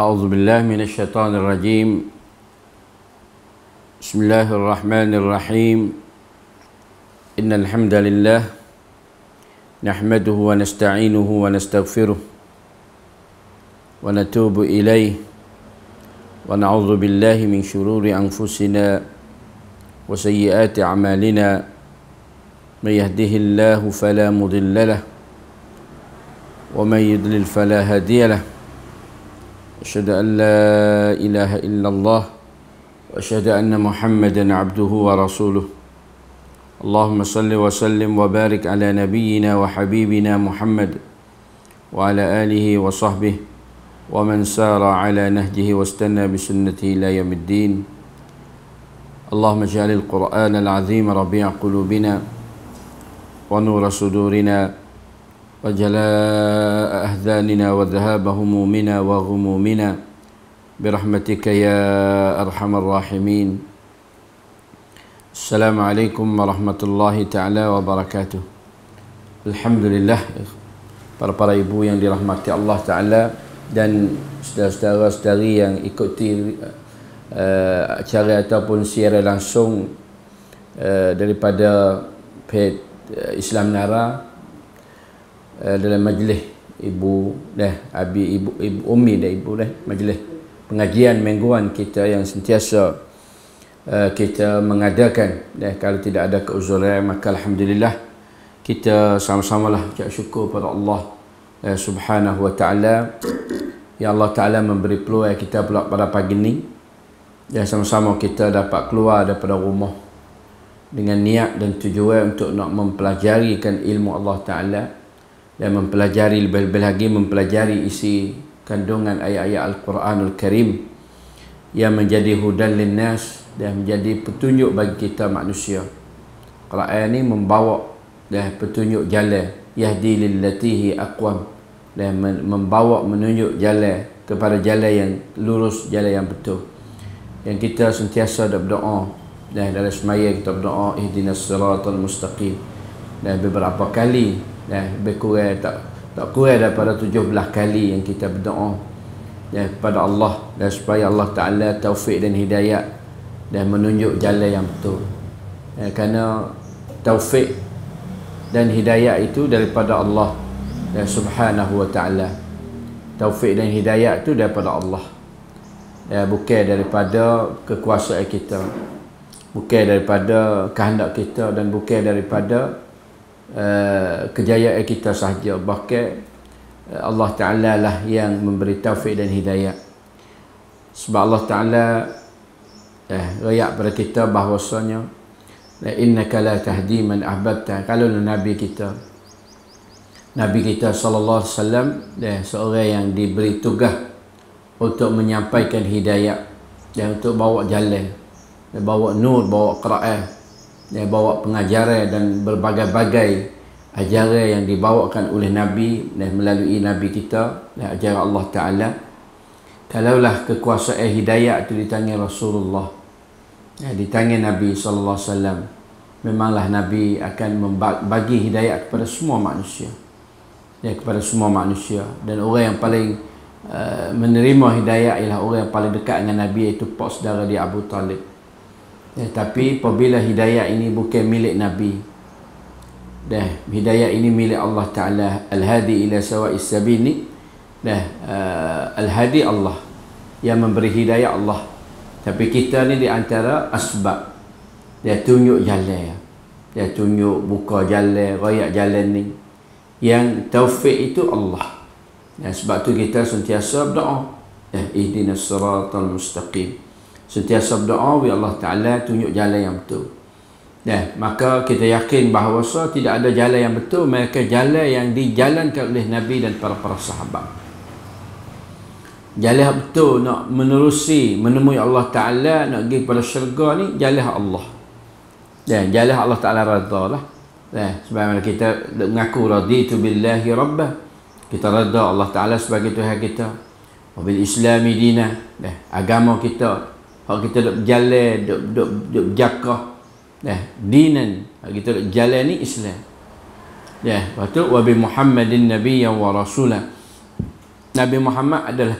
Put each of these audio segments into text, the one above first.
أعوذ بالله من الشيطان الرجيم بسم الله الرحمن الرحيم إن الحمد لله نحمده ونستعينه ونستغفره ونتوب إليه ونعوذ بالله من شرور أنفسنا وسيئات أعمالنا من يهده الله فلا مضل له ومن يضلل فلا هادي له أشهد أن لا إله إلا الله وأشهد أن محمدا عبده ورسوله اللهم صل وسلم وبارك على نبينا وحبيبنا محمد وعلى آله وصحبه ومن سار على نهجه واستنى بسنته إلى يوم الدين اللهم اجعل القرآن العظيم ربيع قلوبنا ونور صدورنا وجلاء أهداننا وذهاب همومنا وغمومنا برحمتك يا أرحم الراحمين السلام عليكم ورحمة الله تعالى وبركاته الحمد لله para para ibu yang dirahmati Allah Taala dan saudara-saudari yang ikuti uh, acara ataupun siaran langsung uh, daripada eh, Islam Nara Eh, dalam majlis ibu dah eh, abi ibu ibu umi dah ibu dah eh, majlis pengajian mingguan kita yang sentiasa uh, kita mengadakan dah kalau tidak ada keuzuran maka alhamdulillah kita sama-sama lah ucap syukur pada Allah uh, Subhanahu wa taala ya Allah taala memberi peluang kita pula pada pagi ni ya sama-sama kita dapat keluar daripada rumah dengan niat dan tujuan untuk nak mempelajarikan ilmu Allah taala dan mempelajari lebih-lebih lagi mempelajari isi kandungan ayat-ayat Al-Quranul Karim yang menjadi hudan linnas dan menjadi petunjuk bagi kita manusia. Quran ini membawa dan petunjuk jalan yahdi lillatihi aqwam dan membawa menunjuk jalan kepada jalan yang lurus jalan yang betul yang kita sentiasa ada berdoa dan dalam semaya kita berdoa ihdinas siratal mustaqim dan beberapa kali ya, lebih kurang tak tak kurang daripada 17 kali yang kita berdoa ya, kepada Allah dan supaya Allah Ta'ala taufik dan hidayah dan menunjuk jalan yang betul ya, kerana taufik dan hidayah itu daripada Allah ya, subhanahu wa ta'ala taufik dan hidayah itu daripada Allah ya, bukan daripada kekuasaan kita bukan daripada kehendak kita dan bukan daripada Eh, kejayaan kita sahaja bahkan eh, Allah Ta'ala lah yang memberi taufik dan hidayah sebab Allah Ta'ala eh, rakyat pada kita bahawasanya innaka la tahdi man ahbabta kalau Nabi kita Nabi kita saw, alaihi eh, seorang yang diberi tugas untuk menyampaikan hidayah dan untuk bawa jalan bawa nur bawa Quran dia bawa pengajaran dan berbagai-bagai ajaran yang dibawakan oleh Nabi dan melalui Nabi kita dan ajaran Allah Ta'ala kalaulah kekuasaan hidayah itu di Rasulullah ya, di tangan Nabi SAW memanglah Nabi akan membagi hidayah kepada semua manusia ya, kepada semua manusia dan orang yang paling uh, menerima hidayah ialah orang yang paling dekat dengan Nabi iaitu pak saudara di Abu Talib Ya, tapi apabila hidayah ini bukan milik Nabi. Dah, hidayah ini milik Allah Taala. Al-hadi ila sawa'is sabil Dah, uh, al-hadi Allah yang memberi hidayah Allah. Tapi kita ni di antara asbab. Dia tunjuk jalan. Dia tunjuk buka jalan, raya jalan ni. Yang taufik itu Allah. Ya, sebab tu kita sentiasa berdoa. Ya, ihdina siratal mustaqim sentiasa berdoa wi Allah taala tunjuk jalan yang betul Nah, maka kita yakin bahawa tidak ada jalan yang betul mereka jalan yang dijalankan oleh Nabi dan para para sahabat jalan yang betul nak menerusi menemui Allah Ta'ala nak pergi kepada syurga ni jalan Allah dan jalan Allah Ta'ala radha lah dan sebab kita mengaku raditu billahi rabbah kita radha Allah Ta'ala sebagai Tuhan kita wabil Islam dina nah, agama kita Hak kita duk berjalan, duk duk duk jakah. Eh, ya, dinan. Hak kita duk jalan ni Islam. Ya, waktu wa bi Muhammadin nabiyya wa rasula. Nabi Muhammad adalah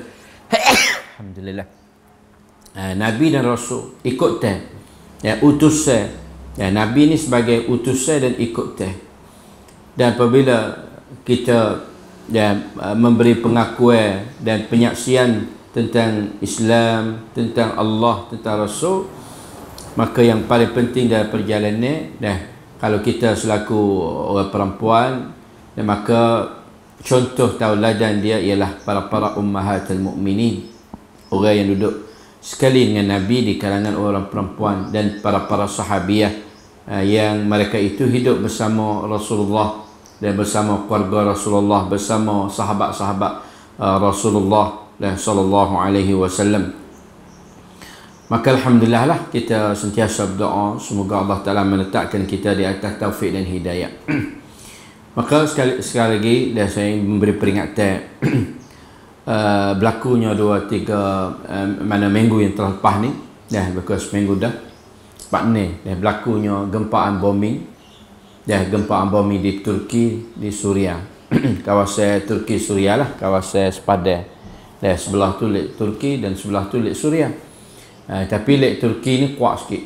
alhamdulillah. Eh, nabi dan rasul ikut teh. Ya, utusan. Ya, nabi ni sebagai utus utusan dan ikut teh. Dan apabila kita ya, memberi pengakuan dan penyaksian tentang Islam, tentang Allah, tentang Rasul, maka yang paling penting dalam perjalanan ni, dah kalau kita selaku orang perempuan, dan maka contoh tauladan dia ialah para-para ummahatul mukminin, orang yang duduk sekali dengan Nabi di kalangan orang perempuan dan para-para sahabiah eh, yang mereka itu hidup bersama Rasulullah dan bersama keluarga Rasulullah bersama sahabat-sahabat eh, Rasulullah dan sallallahu alaihi wasallam. Maka alhamdulillah lah kita sentiasa berdoa semoga Allah Taala meletakkan kita di atas taufik dan hidayah. Maka sekali, sekali lagi dan saya memberi peringatan uh, berlakunya dua tiga uh, mana minggu yang telah lepas ni dah bekas minggu dah empat ni dah berlakunya gempaan bombing dah gempaan bombing di Turki di Suria kawasan Turki Suria lah kawasan sepadan dan eh, sebelah tu Lake Turki dan sebelah tu Lake Suria. Ha, tapi Lake Turki ni kuat sikit.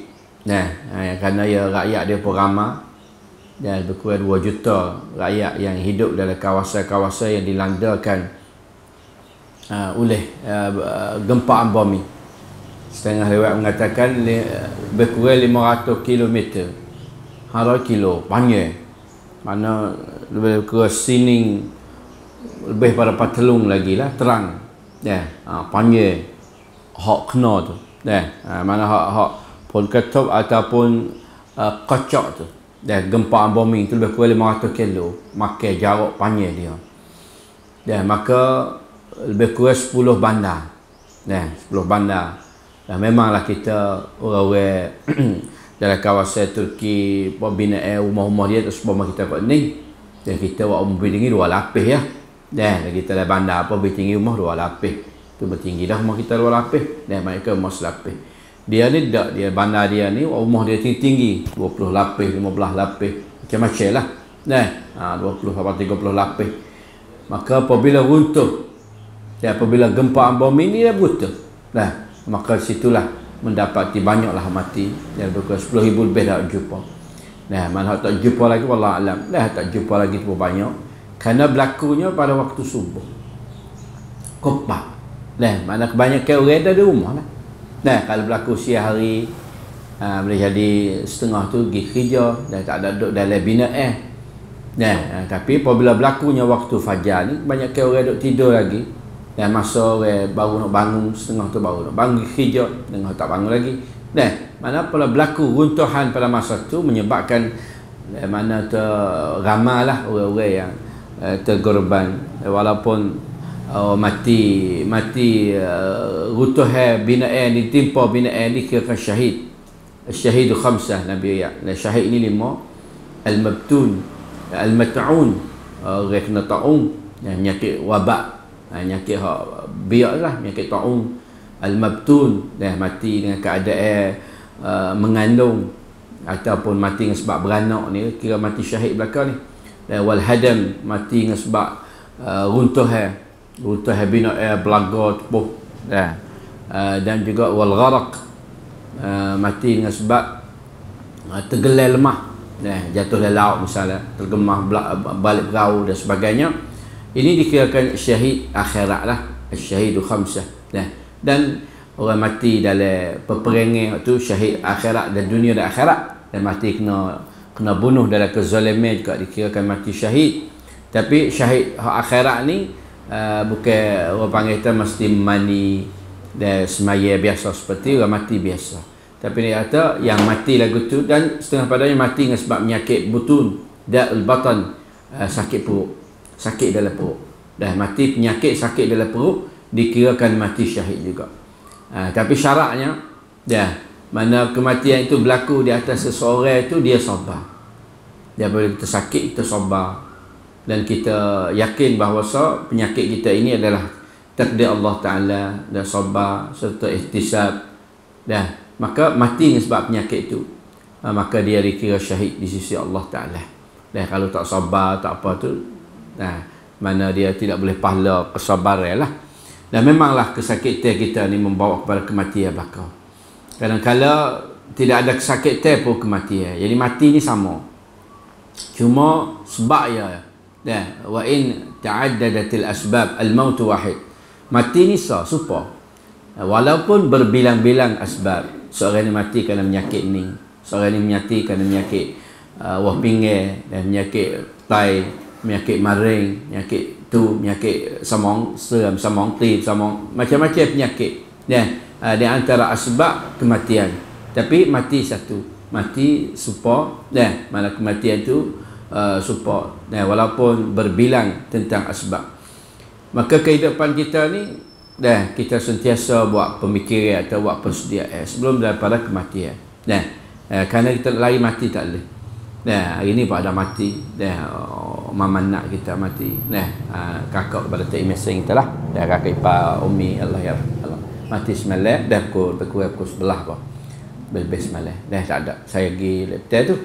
Nah, eh, ha, kerana ya rakyat dia pun ramah dan ya, lebih kurang 2 juta rakyat yang hidup dalam kawasan-kawasan yang dilandakan ha, oleh ha, gempa bumi. setengah lewat mengatakan lebih kurang 500 km hara kilo panjang mana lebih kurang sining lebih pada patelung lagi lah terang deh ha, ah, panggil hak kena tu deh ha, ah, mana hak hak pun ketuk ataupun uh, kocok tu deh gempa bombing tu lebih kurang 500 kilo makan jarak panggil dia deh maka lebih kurang 10 bandar deh 10 bandar dan memanglah kita orang-orang dalam kawasan Turki pembina rumah-rumah dia tu semua kita kat ni dan kita buat mobil ni dua lapis ya dan lagi kita dah bandar apa lebih tinggi rumah dua lapis. Tu bertinggi dah rumah kita dua lapis. Dan mereka rumah selapis. Dia ni tak dia bandar dia ni rumah dia tinggi-tinggi 20 lapis, 15 lapis. Macam-macam lah. Dan ha, 20 sampai 30 lapis. Maka apabila runtuh dan apabila gempa bumi ni dia runtuh. Nah, maka situlah mendapati banyaklah mati yang berkurang 10,000 lebih dah jumpa. Nah, mana tak jumpa lagi wallah alam. Dah tak jumpa lagi tu banyak. Kerana berlakunya pada waktu subuh. Kopak. Nah, mana kebanyakan orang ada di rumah lah. Nah, kalau berlaku siang hari, ha, boleh jadi setengah tu pergi kerja, dan tak ada duduk dalam bina eh. Nah, ha, tapi apabila berlakunya waktu fajar ni, kebanyakan orang duduk tidur lagi. Dan masa orang baru nak bangun, setengah tu baru nak bangun kerja, setengah tak bangun lagi. Nah, mana apabila berlaku runtuhan pada masa tu, menyebabkan eh, mana tu eh, ramalah orang-orang yang Eh, tergorban eh, walaupun uh, mati mati uh, rutuh bina air ni timpa bina air ni syahid syahid khamsah Nabi ya syahid ni lima al-mabtun al-mat'un uh, orang kena ta'un yang nyakit wabak yang nyakit ha, biarlah, lah nyakit ta'un al-mabtun dah mati dengan keadaan uh, mengandung ataupun mati dengan sebab beranak ni kira mati syahid belakang ni dan eh, wal hadam mati dengan sebab uh, runtuh eh runtuh eh, bina eh belaga tepuh dan uh, dan juga wal gharaq uh, mati dengan sebab uh, tergelar lemah dan jatuh dalam laut misalnya tergemah balik perahu dan sebagainya ini dikirakan syahid akhirat lah syahidu khamsah dan dan orang mati dalam peperangan waktu syahid akhirat dan dunia dan akhirat dan mati kena kena bunuh dalam kezalimi juga dikirakan mati syahid tapi syahid akhirat ni uh, bukan orang panggil kita mesti mani dan semaya biasa seperti orang mati biasa tapi dia kata yang mati lagu tu dan setengah padanya mati dengan sebab menyakit butun da'ul batan uh, sakit perut sakit dalam perut dah mati penyakit sakit dalam perut dikirakan mati syahid juga uh, tapi syaratnya dah mana kematian itu berlaku di atas seseorang itu dia sabar dia boleh kita sakit kita sabar dan kita yakin bahawa penyakit kita ini adalah takdir Allah Ta'ala dan sabar serta ihtisab dah maka mati sebab penyakit itu ah, maka dia dikira syahid di sisi Allah Ta'ala dan kalau tak sabar tak apa tu nah mana dia tidak boleh pahala kesabaran lah dan memanglah kesakitan kita ni membawa kepada kematian bakal kadang-kadang tidak ada kesakitan pun kematian jadi mati ni sama cuma sebab ya dan ya, wa in ta'addadatil asbab al maut wahid mati ni sah supa walaupun berbilang-bilang asbab seorang ni mati kerana menyakit ni seorang ni menyakit kerana menyakit uh, wah pinggir dan menyakit tai menyakit maring menyakit tu menyakit samong seram samong tip samong macam-macam penyakit ya yeah uh, di antara asbab kematian tapi mati satu mati support dah eh, mana kematian tu uh, support dan eh, walaupun berbilang tentang asbab maka kehidupan kita ni dah eh, kita sentiasa buat pemikiran atau buat persediaan sebelum daripada kematian dah, uh, kerana kita lari mati tak boleh dah hari ni pun ada mati. dah oh, mama nak kita mati. Nah, uh, kakak kepada Tek Mesin kita lah. Dan kakak ipar Umi Allah ya. Rahim mati semalam dah pukul terkurang pukul sebelah pun lebih semalam dah tak ada saya pergi lepas tu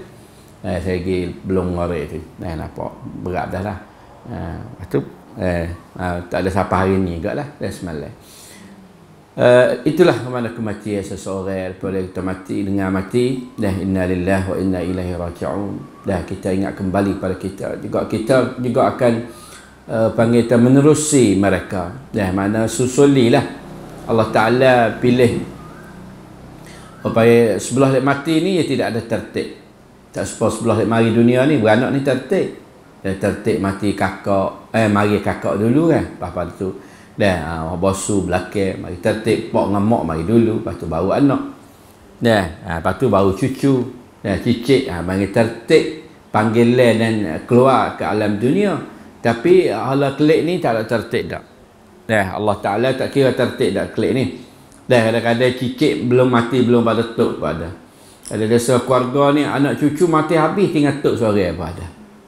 eh, saya pergi belum ngore tu dah eh, nampak berat dah lah eh, lepas tu eh, ah, tak ada siapa hari ni juga lah dah semalam Uh, itulah ke mana kematian seseorang boleh kita mati dengan mati dah inna lillahi wa inna ilaihi raji'un dah kita ingat kembali pada kita juga kita juga akan uh, panggil kita menerusi mereka dah mana susulilah Allah Ta'ala pilih supaya sebelah lep mati ni ia tidak ada tertik tak sebab sebelah lep mari dunia ni beranak ni tertik dia tertik mati kakak eh mari kakak dulu kan papa tu dan uh, ah, bosu belakang mari tertik pok dengan mak mari dulu lepas tu baru anak dan uh, ah, lepas tu baru cucu dan cicit uh, mari tertik panggilan dan keluar ke alam dunia tapi Allah klik ni tak ada tertik dah Dah Allah Taala tak kira tertik tak klik ni. Dah kadang-kadang kikik belum mati belum pada tok pada. Ada desa keluarga ni anak cucu mati habis tinggal tok suara apa ada.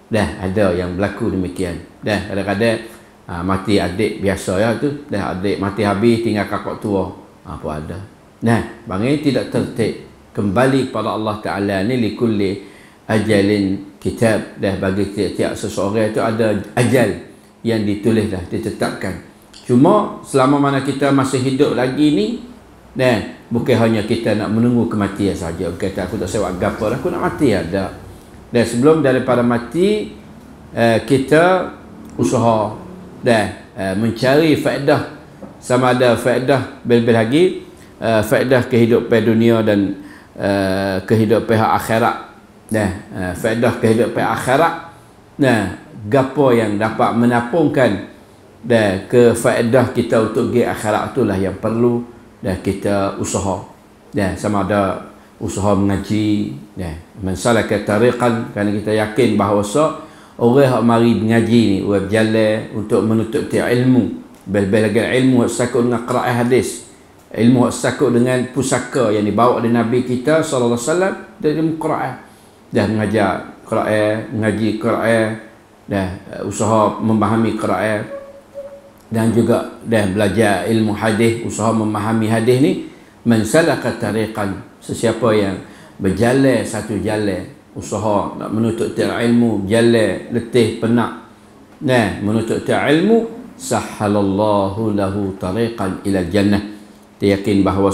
Dah ada yang berlaku demikian. Dah kadang-kadang ha, mati adik biasa ya tu. Dah adik mati habis tinggal kakak tua apa ah, ha, ada. Nah, bangai tidak tertik kembali pada Allah Taala ni likulli ajalin kitab dah bagi tiap-tiap seseorang itu ada ajal yang ditulis dah ditetapkan. Cuma selama mana kita masih hidup lagi ni, dan bukan hanya kita nak menunggu kematian saja. Kata aku tak sewa gapo lah, aku nak mati ada. Lah, dan sebelum daripada mati eh, kita usaha dan eh, mencari faedah sama ada faedah bil-bil lagi eh, faedah kehidupan dunia dan kehidupan akhirat dan faedah kehidupan akhirat nah gapo yang dapat menapungkan dan kefaedah kita untuk pergi akhirat itulah yang perlu dan kita usaha dan sama ada usaha mengaji dan mensalaka tariqan kerana kita yakin bahawa orang yang mari mengaji ni orang berjalan untuk menutup tiap ilmu bel lagi ilmu yang sakut dengan qira'i hadis ilmu yang sakut dengan pusaka yang dibawa oleh Nabi kita SAW dari ilmu qira'i dan mengajar qira'i mengaji qira'i dan uh, usaha memahami qira'i dan juga dah belajar ilmu hadis usaha memahami hadis ni mensalaka tariqan sesiapa yang berjalan satu jalan usaha nak menuntut ta ilmu jalan letih penat nah menuntut ta ilmu sahhalallahu lahu tariqan ila jannah dia yakin bahawa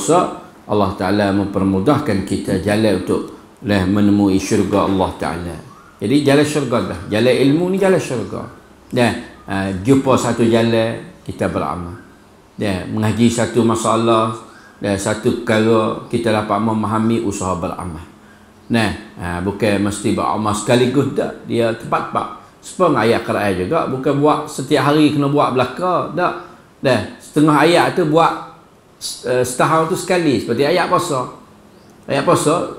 Allah Taala mempermudahkan kita jalan untuk leh menemui syurga Allah Taala jadi jalan syurga dah jalan ilmu ni jalan syurga dah Ah, jumpa satu jalan kita beramal dan mengaji satu masalah dan satu perkara kita dapat memahami usaha beramal nah ah, bukan mesti beramal sekaligus tak dia tepat pak. sepeng ayat Quran juga bukan buat setiap hari kena buat belaka tak dan setengah ayat tu buat eh, setahun tu sekali seperti ayat puasa ayat puasa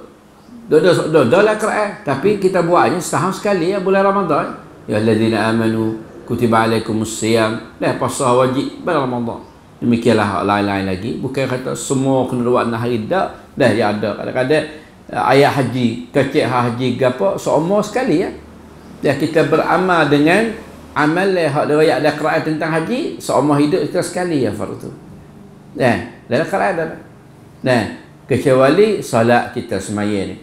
dua-dua dua, dua, lah Quran tapi kita buatnya setahun sekali ya bulan Ramadan ya alladzina amanu kutiba alaikumus siyam leh puasa wajib pada Ramadan demikianlah lain-lain lagi bukan kata semua kena buat nak hari dak dah dia ada kadang-kadang eh, ayat haji kecik haji gapo seumur sekali ya dah kita beramal dengan amal leh hak riwayat dan qiraat tentang haji seumur hidup kita sekali ya fardu nah dalam qiraat ada nah kecuali solat kita semayan ni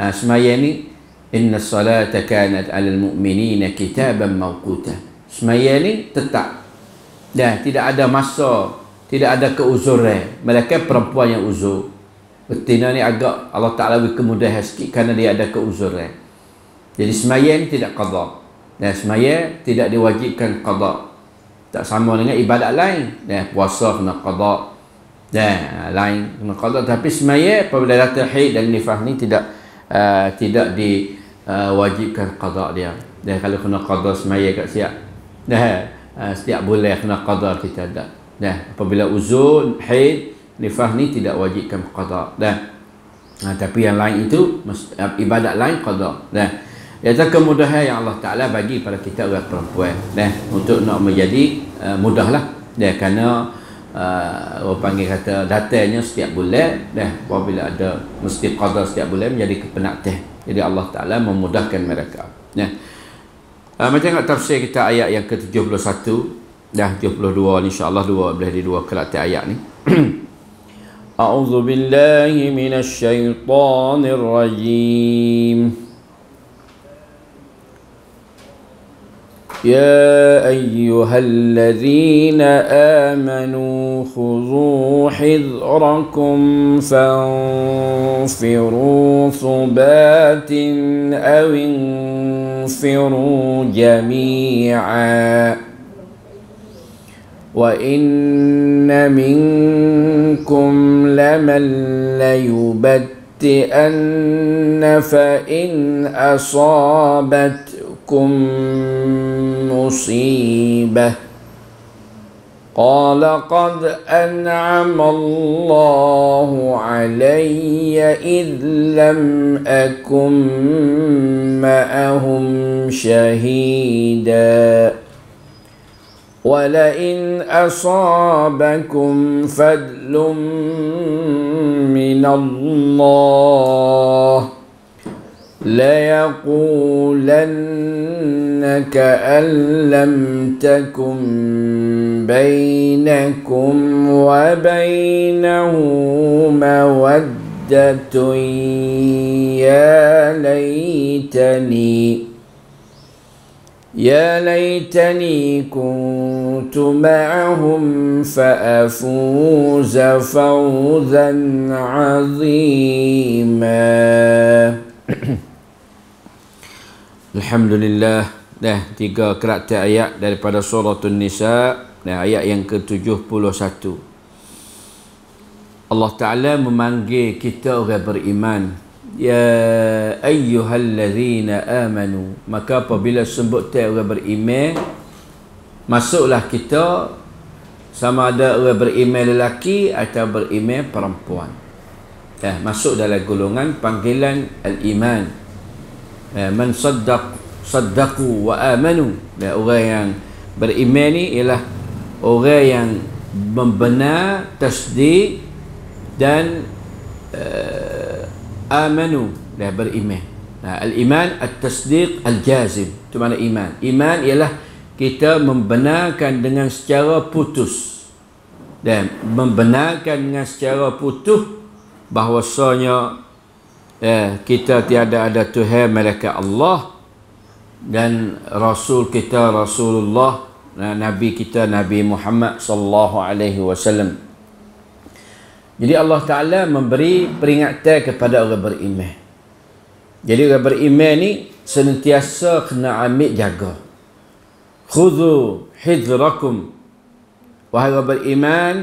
ha, ah, semayan ni inna salata kanat alal mu'minina kitaban mawquta semayang ni tetap ya tidak ada masa tidak ada keuzuran mereka perempuan yang uzur betina ni agak Allah Taala lebih kemudahan sikit kerana dia ada keuzuran jadi semayang tidak qada dan semayang tidak diwajibkan qada tak sama dengan ibadat lain dan puasa kena qada dan ha, lain kena qada tapi semayang apabila datang haid dan nifah ni tidak uh, tidak diwajibkan ha, uh, wajibkan dia dan kalau kena qada semayang kat siap Nah, ah, setiap boleh kena qadar kita ada. Nah, apabila uzur, haid, nifah ni tidak wajibkan qadar. Nah. nah tapi yang lain itu ah, ibadat lain qadar. Nah. Ia kemudahan yang Allah Taala bagi pada kita orang perempuan. Nah, untuk nak menjadi uh, mudahlah. Dia kerana uh, orang panggil kata datanya setiap bulan dah apabila ada mesti qadar setiap bulan menjadi kepenatan. Jadi Allah Taala memudahkan mereka. Nah. Uh, macam tengok tafsir kita ayat yang ke-71 dah 72 insya-Allah dua boleh di dua kelak ayat ni. أعوذ بالله من الشيطان يا أيها الذين آمنوا خذوا حذركم فانفروا ثبات أو انفروا انفروا جميعا وان منكم لمن ليبتئن فان اصابتكم مصيبه قال قد أنعم الله علي إذ لم أكن معهم شهيدا ولئن أصابكم فضل من الله ليقولن كأن لم تكن بينكم وبينه مودة يا ليتني يا ليتني كنت معهم فأفوز فوزا عظيما الحمد لله Nah, tiga karakter ayat daripada surah An-Nisa, nah ayat yang ke-71. Allah Taala memanggil kita orang beriman. Ya ayyuhallazina amanu. Maka apabila sebut orang beriman, masuklah kita sama ada orang beriman lelaki atau beriman perempuan. Eh, masuk dalam golongan panggilan al-iman. Eh, man saddaq saddaqu wa amanu dan orang yang beriman ni ialah orang yang membenar tasdik dan uh, amanu dan beriman nah, al-iman at-tasdiq al-jazim itu makna iman iman ialah kita membenarkan dengan secara putus dan membenarkan dengan secara putus bahawasanya eh, kita tiada ada Tuhan mereka Allah dan rasul kita Rasulullah nabi kita Nabi Muhammad sallallahu alaihi wasallam. Jadi Allah Taala memberi peringatan kepada orang beriman. Jadi orang beriman ni sentiasa kena ambil jaga. Khudhu hidrakum. Wahai orang beriman,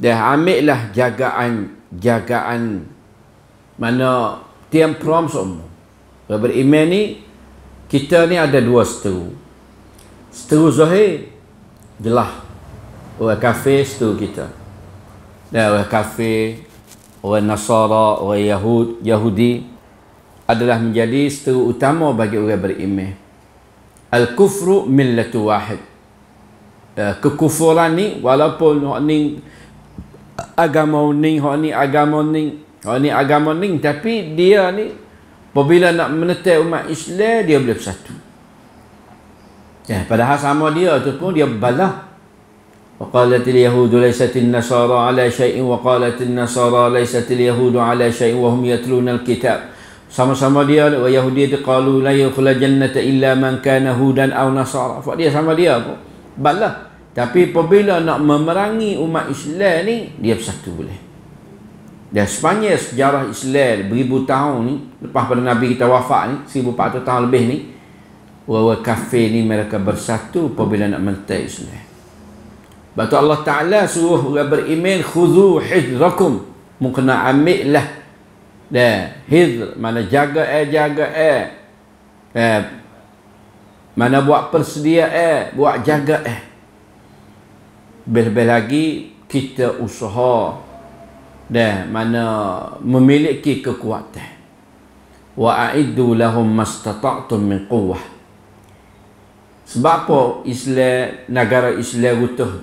dah ambillah jagaan jagaan mana tiap prom semua. Orang beriman ni kita ni ada dua seteru seteru zahir jelah orang kafir seteru kita dan orang kafir orang nasara orang yahud yahudi adalah menjadi seteru utama bagi orang beriman al-kufru millatu wahid eh, kekufuran ni walaupun ni agama ni ni agama ni ni agama ni tapi dia ni Apabila nak menetai umat Islam, dia boleh bersatu. Ya, padahal sama dia tu pun dia balah. وقالت اليهود ليست النصارى على شيء وقالت النصارى ليست اليهود على شيء وهم يتلون Kitab." sama sama dia Yahudi itu qalu la yukhul jannata illa man kana hudan aw nasara fa dia sama dia pun balah tapi apabila nak memerangi umat Islam ni dia bersatu boleh dan sepanjang sejarah Islam beribu tahun ni lepas pada Nabi kita wafat ni seribu 1400 tahun lebih ni bahawa kafir ni mereka bersatu apabila nak mentai Islam. Batu Allah Taala suruh orang beriman khudhu hizrakum mukna ambil lah. Dan hizr mana jaga eh jaga eh. eh mana buat persedia eh buat jaga eh. Bel-bel lagi kita usaha dan mana memiliki kekuatan wa aiddu lahum mastata'tum min quwwah sebab apa Islam negara Islam runtuh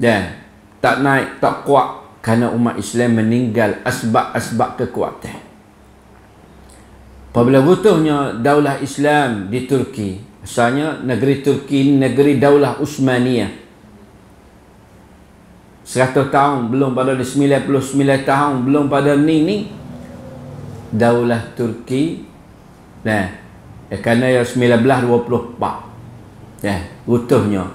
dan tak naik tak kuat kerana umat Islam meninggal asbab-asbab kekuatan Apabila butuhnya daulah Islam di Turki, asalnya negeri Turki negeri daulah Usmaniyah. 100 tahun belum pada 99 tahun belum pada ni ni daulah Turki nah ya kerana ya 1924 nah utuhnya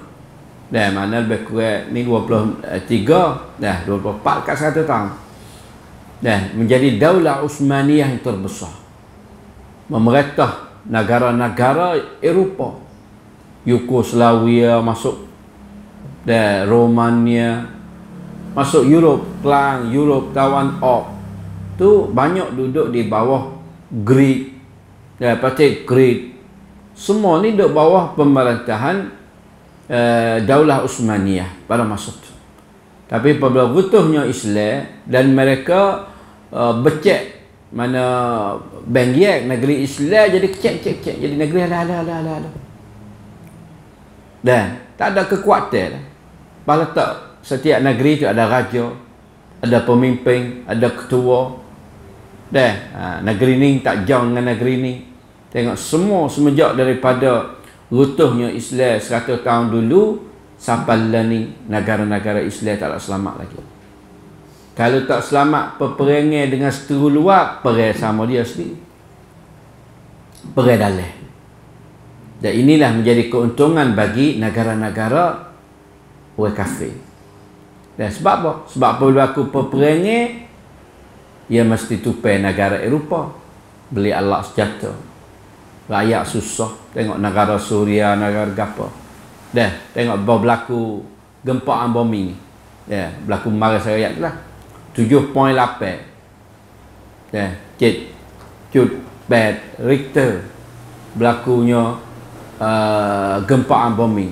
nah mana lebih kurang ni 23 nah 24 kat 100 tahun nah menjadi daulah Uthmaniyah yang terbesar memerintah negara-negara Eropah Yugoslavia masuk dan Romania masuk Europe Klang, Europe kawan Op tu banyak duduk di bawah Greek ya eh, patik Greek semua ni duduk bawah pemerintahan uh, Daulah Usmaniyah pada masa tu tapi apabila butuhnya Islam dan mereka uh, becek mana Bengiak negeri Islam jadi kecek kecek kecek jadi negeri ala ala ala ala lah. dan tak ada kekuatan lah. Pala tak setiap negeri tu ada raja, ada pemimpin, ada ketua. Dah ha, negeri ni tak jauh dengan negeri ni. Tengok semua semenjak daripada runtuhnya Islam 100 tahun dulu sampai lah ni negara-negara Islam tak ada selamat lagi. Kalau tak selamat peperangan dengan seteru luar, perang sama dia sendiri. Perang dalam. Dan inilah menjadi keuntungan bagi negara-negara orang kafir. Dan sebab apa? Sebab apa berlaku peperangnya Ia mesti tupai negara Eropah Beli alat senjata Rakyat susah Tengok negara Suria, negara Gapa Dan tengok apa berlaku Gempa bombing ni Ya, berlaku marah saya ayat lah 7.8 Ya, cik Cut bad Richter Berlakunya uh, eh, Gempa bombing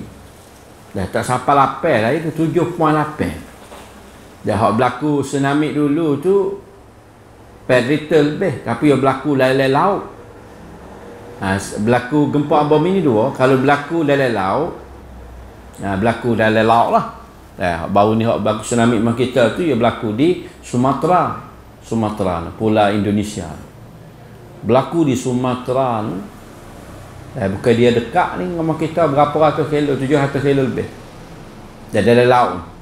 Dah tak sampai lapar lah itu 7.8 Dah hak berlaku tsunami dulu tu Perrital lebih Tapi yang berlaku lain-lain laut ha, Berlaku gempa bom ini dua oh. Kalau berlaku lain-lain laut ha, Berlaku lain-lain laut lah ha, Baru ni hak berlaku tsunami memang kita tu Yang berlaku di Sumatera Sumatera Pulau Indonesia Berlaku di Sumatera ni eh, Bukan dia dekat ni Rumah kita berapa ratus kilo Tujuh ratus kilo lebih Dia ada laut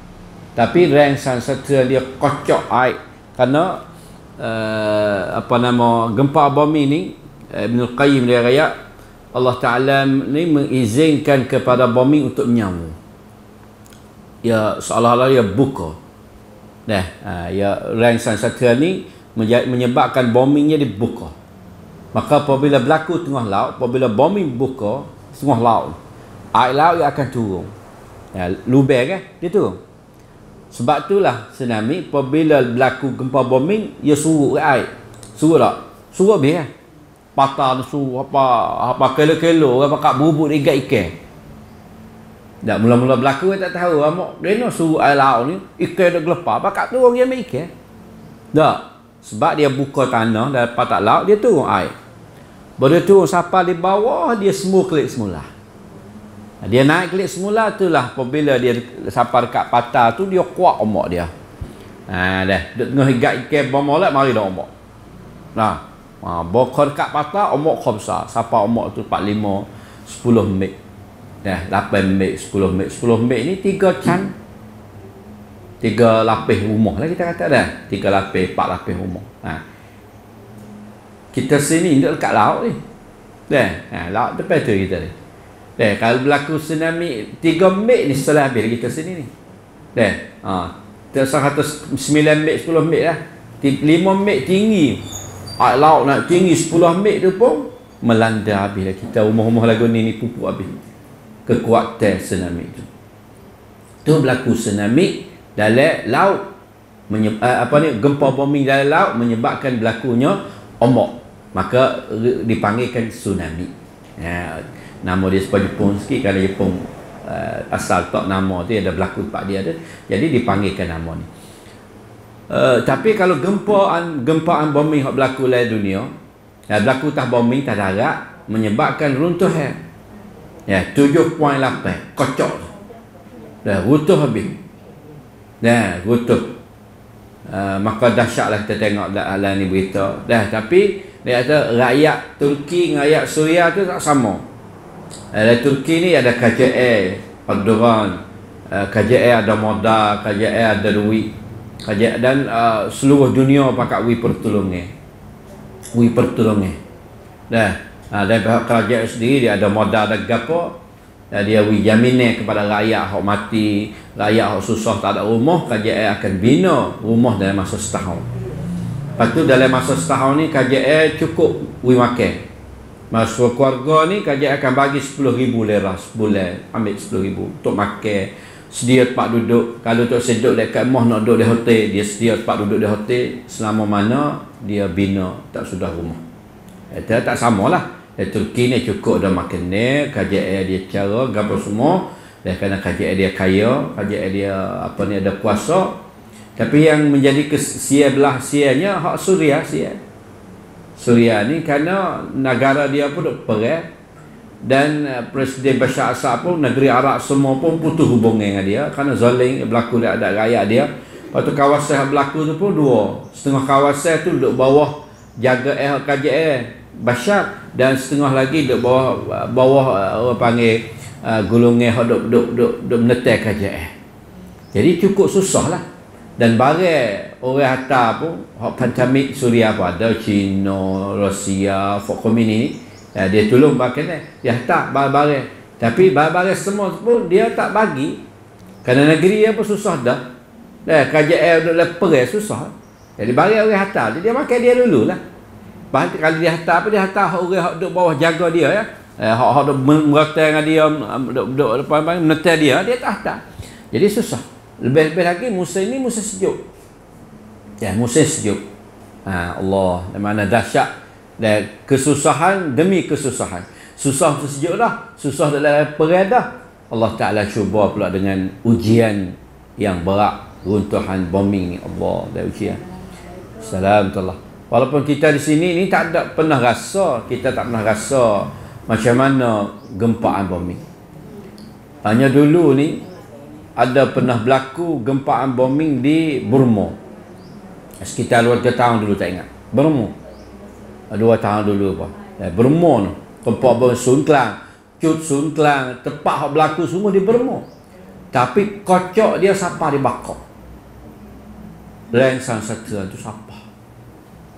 tapi rank sansetia dia kocok air kerana uh, apa nama gempa bumi ni Ibn Al-Qayyim dia raya Allah Ta'ala ni mengizinkan kepada bumi untuk menyamu ya seolah-olah dia buka Nah, ha, ya rank sansetia ni menyebabkan bombingnya dibuka maka apabila berlaku tengah laut apabila bombing buka tengah laut air laut ia akan turun ya, lubang eh? dia turun sebab itulah tsunami apabila berlaku gempa bombing ia suruh ke air. Surut tak? Surut habis kan? Patah tu apa apa kelo-kelo orang pakak bubut ikan ikan. Dak mula-mula berlaku tak tahu amak kena suruh air laut ni ikan dah gelepar pakak tu orang ambil ikan. Dak sebab dia buka tanah dan patah laut dia turun air. Bila turun sampai di bawah dia semua kelip semula. Dia naik klik semula tu lah apabila dia sapar kat patah tu dia kuat omok dia. Ha dah, duk tengah higat ke bomolak mari dah omok. Nah. Ha, bokor kat patah omok khamsa, sapar omok tu 45 10 meg. Dah 8 meg, 10 meg, 10 meg ni 3 can. 3 lapis rumah lah kita kata dah. 3 lapis, 4 lapis rumah. Ha. Kita sini duduk dekat laut ni. Dah, ha, laut depan tu kita ni. Dan kalau berlaku tsunami 3 mil ni setelah habis kita sini ni. Dan ha, terserah 9 mil 10 mil lah. 5 mil tinggi. Air laut nak tinggi 10 mil tu pun melanda habis lah kita. Umur-umur lagu ni ni pupuk habis. Kekuatan tsunami tu. Tu berlaku tsunami dalam laut menyeb- eh, apa ni gempa bumi dalam laut menyebabkan berlakunya ombak. Maka eh, dipanggilkan tsunami. Ya nama dia sebab Jepun sikit kalau Jepun uh, asal tak nama tu ada berlaku tempat dia ada jadi dipanggilkan nama ni uh, tapi kalau gempa an, gempa an bombing yang berlaku lain dunia yang eh, berlaku tak bombing tak darat menyebabkan runtuh ya ya 7.8 kocok dah runtuh habis dah runtuh Uh, maka dahsyatlah kita tengok dalam ni berita dah tapi dia kata rakyat Turki dengan rakyat Suria tu tak sama Eh, dari Turki ni ada KJA Erdogan eh, KJA ada moda, KJA ada duit KJA dan uh, seluruh dunia pakai wi pertolongnya wi pertolongnya dah uh, dan pihak kerajaan sendiri dia ada modal ada gapo dan dia wi jaminnya kepada rakyat hok mati rakyat hok susah tak ada rumah KJA akan bina rumah dalam masa setahun Lepas dalam masa setahun ni KJA cukup wi makan Masuk keluarga ni kajian akan bagi ribu lira sebulan. Ambil ribu untuk makan, sedia tempat duduk. Kalau tak seduk dekat moh nak duduk di hotel, dia sedia tempat duduk di hotel selama mana dia bina tak sudah rumah. Itu eh, tak samalah. Dia eh, Turki ni cukup dah makan ni, kajian eh, dia cara gapo semua. Dan kerana kajian dia kaya, kajian dia apa ni ada kuasa. Tapi yang menjadi kesia belah sianya hak suria sia. Suria ni kerana negara dia pun perang dan eh, Presiden Bashar Assad pun negeri Arab semua pun putus hubungan dengan dia kerana zoling berlaku dekat ada rakyat dia. Lepas kawasan yang berlaku tu pun dua. Setengah kawasan tu duduk bawah jaga LKJR eh, eh, Bashar dan setengah lagi duduk bawah bawah orang panggil uh, gulungnya hok duduk duduk duduk menetek KJR. Jadi cukup susahlah dan barang orang hatta pun hak pancamik suria pun ada Cina, Rusia, Fokomin ini eh, dia tolong bahkan ni, dia hatta barang-barang tapi barang-barang semua pun dia tak bagi kerana negeri dia pun susah dah eh, kerajaan duduk lepere susah jadi barang orang hatta jadi dia makan dia dulu lah bahkan kalau dia hatta apa dia hatta orang yang duduk bawah jaga dia ya eh, hak hak merata dengan dia duduk-duduk menetel dia dia tak hatta jadi susah lebih-lebih lagi Musa ini Musa sejuk Ya, musim sejuk. Ha, Allah, di mana dahsyat dan kesusahan demi kesusahan. Susah tu sejuk dah. Susah dalam perih Allah Ta'ala cuba pula dengan ujian yang berat. Runtuhan bombing ni. Allah, dan ujian. Salam tu Allah. Walaupun kita di sini ni tak ada pernah rasa. Kita tak pernah rasa macam mana gempaan bombing. Hanya dulu ni ada pernah berlaku gempaan bombing di Burma sekitar dua tiga tahun dulu tak ingat bermu eh, dua tahun dulu apa eh, bermu ni tempat pun sunklang cut sunklang tempat yang berlaku semua di bermu tapi kocok dia sampah di bakok lain sang satu tu sampah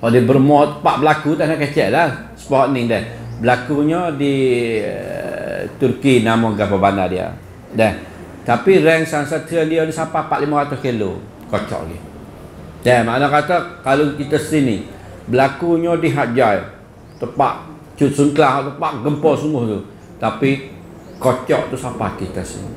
kalau dia bermu tempat berlaku tak nak kecek lah spot ni dah berlakunya di uh, Turki nama gapa bandar dia dah tapi rang sang satu dia ni sampah 4-500 kilo kocok dia dan makna kata kalau kita sini berlakunya di Hajar tepat Cusun Kelah tepat gempa semua tu. Tapi kocok tu siapa kita sini.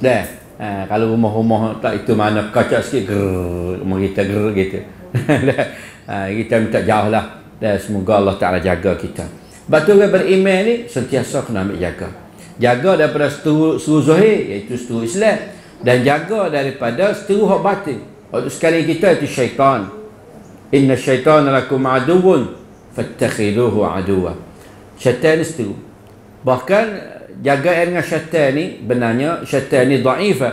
Dan eh, ha, kalau rumah-rumah tak itu mana kocok sikit ger rumah kita ger gitu. Dan, eh, ha, kita minta jauh lah. Dan semoga Allah Taala jaga kita. Batu daripada iman ni sentiasa kena ambil jaga. Jaga daripada seteru, seteru zuhir iaitu seteru Islam dan jaga daripada seteru hak batin. Waktu sekali kita itu syaitan. Inna syaitan lakum aduun fattakhiduhu aduwa. Syaitan itu. Bahkan jaga air dengan syaitan ni benarnya syaitan ni dhaifa.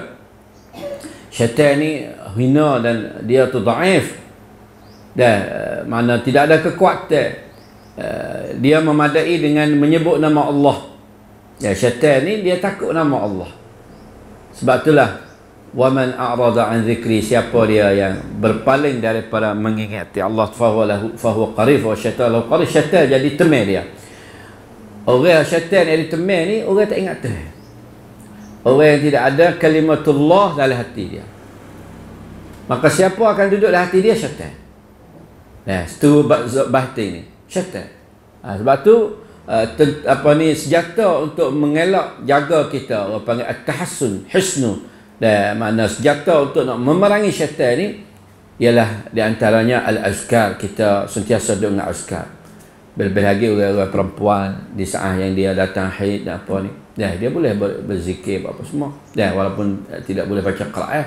Syaitan ni hina dan dia tu dhaif. Dan eh, mana tidak ada kekuatan. Eh, dia memadai dengan menyebut nama Allah. Ya syaitan ni dia takut nama Allah. Sebab itulah waman a'rada an dhikri siapa dia yang berpaling daripada mengingati Allah fahuwa lahu fahuwa qarif wa syaitan lahu qarif syaitan jadi temel dia orang syaitan jadi temel ni orang tak ingat dia. orang yang tidak ada kalimatullah dalam hati dia maka siapa akan duduk dalam hati dia syaitan nah itu bahati ni syaitan ha, sebab tu uh, apa ni senjata untuk mengelak jaga kita orang panggil at-tahassun husnu dan makna sejata untuk nak memerangi syaitan ni ialah di antaranya al-azkar kita sentiasa duduk dengan azkar berbahagi oleh orang perempuan di saat yang dia datang haid dan apa ni Nah, dia boleh berzikir buat apa semua Nah, walaupun eh, tidak boleh baca Quran eh,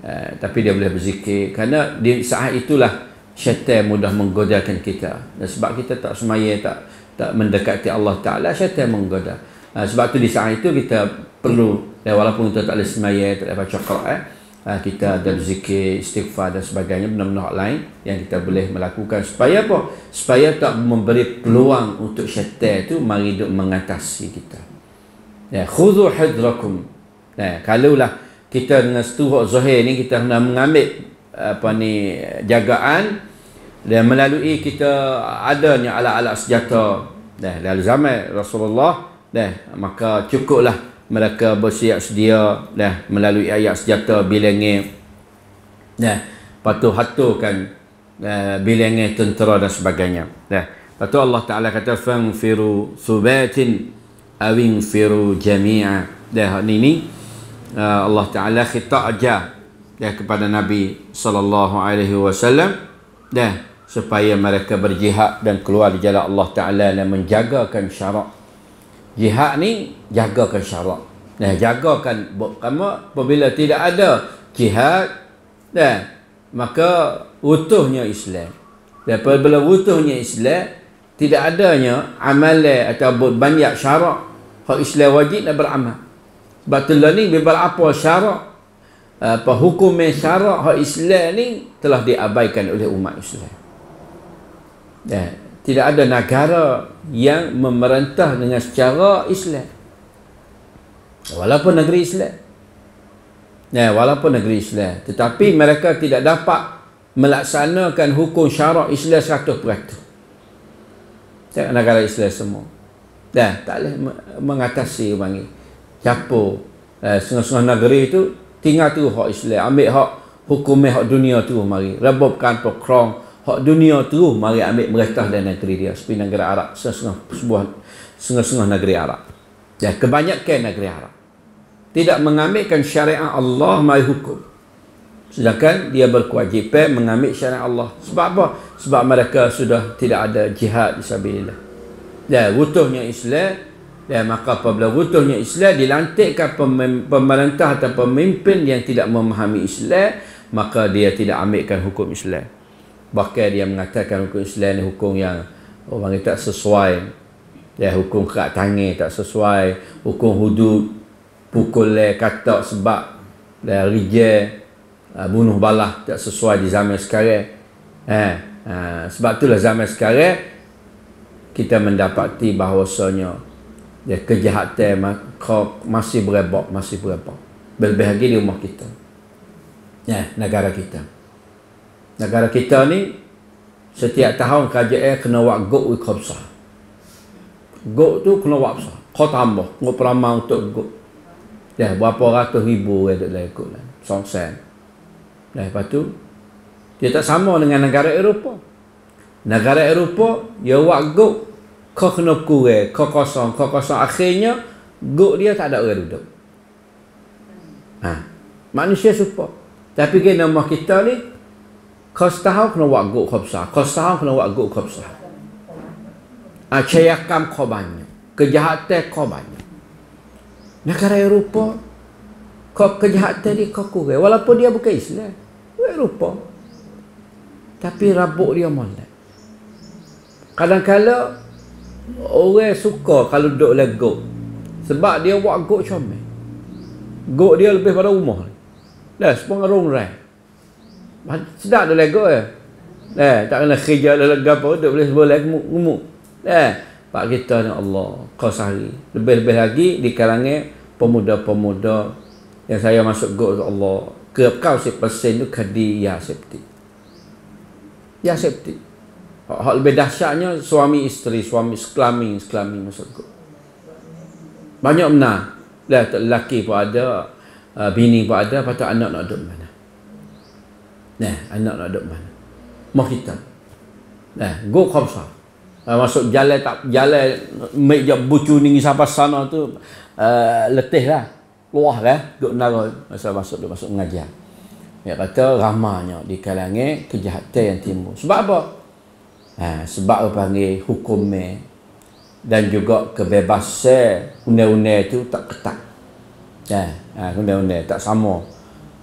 eh, tapi dia boleh berzikir kerana di saat itulah syaitan mudah menggodakan kita dan sebab kita tak semaya tak tak mendekati Allah Taala syaitan menggoda eh, sebab tu di saat itu kita perlu ya, walaupun kita tak boleh semaya tak boleh baca Quran eh, ah, kita ada zikir istighfar dan sebagainya benda-benda lain yang kita boleh melakukan supaya apa supaya tak memberi peluang untuk syaitan itu mari duk mengatasi kita ya khudhu hidrakum ya kalaulah kita dengan setuhuk zahir ni kita hendak mengambil apa ni jagaan dan melalui kita adanya alat-alat senjata Dah ya, dalam zaman Rasulullah dan ya, maka cukuplah mereka bersiap sedia dah melalui ayat senjata bilenge dah patuh hatukan uh, eh, bilenge tentera dan sebagainya dah patuh Allah taala kata fangfiru subatin awing firu jami'a dah ini uh, Allah taala khitab aja dah eh, kepada nabi sallallahu alaihi wasallam dah supaya mereka berjihad dan keluar di jalan Allah taala dan menjagakan syarak jihad ni jagakan syarak nah jagakan kamu apabila tidak ada jihad nah maka utuhnya Islam dan apabila utuhnya Islam tidak adanya amalan atau banyak syarak hak Islam wajib nak beramal batul lah ni bibal apa syarak apa hukum syarak hak Islam ni telah diabaikan oleh umat Islam dan tidak ada negara yang memerintah dengan secara Islam. Walaupun negeri Islam. Ya, walaupun negeri Islam. Tetapi mereka tidak dapat melaksanakan hukum syarak Islam satu 100%. Tengok negara Islam semua. Dah ya, tak boleh mengatasi orang ini. Capur. Eh, negeri itu tinggal tu hak Islam. Ambil hak hukum hak dunia tu mari. Rebobkan perkrong hak dunia terus mari ambil merestah dan negeri dia seperti negara Arab sesengah sebuah sengah-sengah negeri Arab dan ya, kebanyakan negeri Arab tidak mengambilkan syariat Allah mai hukum sedangkan dia berkewajipan mengambil syariat Allah sebab apa sebab mereka sudah tidak ada jihad di sabilillah dan ya, rutuhnya Islam dan ya, maka apabila rutuhnya Islam dilantikkan pemerintah atau pemimpin yang tidak memahami Islam maka dia tidak ambilkan hukum Islam Bahkan dia mengatakan hukum Islam ni hukum yang orang ni tak sesuai. Ya, hukum kerat tangan tak sesuai. Hukum hudud pukul leh kata sebab leh rijal ha, bunuh balah tak sesuai di zaman sekarang. Eh, eh, sebab itulah zaman sekarang kita mendapati bahawasanya ya, kejahatan masih berebak, masih berebak. Berbahagia di rumah kita. Ya, negara kita negara kita ni setiap tahun kerajaan kena buat gok wi kopsa gok tu kena buat besar kau tambah kau peramah untuk gok ya berapa ratus ribu yang duduk dalam gok lah songsen dah ya, lepas tu dia tak sama dengan negara Eropah negara Eropah dia buat gok kau kena kurai kau kosong kau kosong akhirnya gok dia tak ada orang duduk ha. manusia suka tapi kena rumah kita ni kau setahun kena buat guk kau Kau setahun kena buat guk kau besar. Acayakam ah, kau banyak. Kejahatan kau banyak. Negara Eropa, kau kejahatan ni kau kurang. Walaupun dia bukan Islam. Eropa. Tapi rabuk dia molek. Kadang-kadang, orang suka kalau duduk oleh guk. Sebab dia buat guk comel. Guk dia lebih pada rumah. Dah, sepengarung rai. Right? sedap tu lego ya, Eh, tak kena kerja lega apa tu boleh sebab lagu gemuk. Eh, pak kita ni Allah, kau sehari. Lebih-lebih lagi di kalangan pemuda-pemuda yang saya masuk go Allah. Ke kau si persen tu kadi ya septi. Ya septi. Hal, hal lebih dahsyatnya suami isteri, suami sekelamin, sekelamin masuk go. Banyak benar. Lah, lelaki pun ada, ah, bini pun ada, patut anak nak duduk mana. Nah, anak nak duduk mana? Mak kita. Nah, go khamsa. Uh, ah, masuk jalan tak jalan mek jap bucu ninggi sampai sana tu uh, letih lah. Luah lah eh, duk nara masa masuk duk masuk mengajar. Dia kata ramanya di kalangan kejahatan yang timbul. Sebab apa? Ha, sebab apa panggil hukum dan juga kebebasan undang-undang itu tak ketat. Ha, ha, undang-undang tak sama.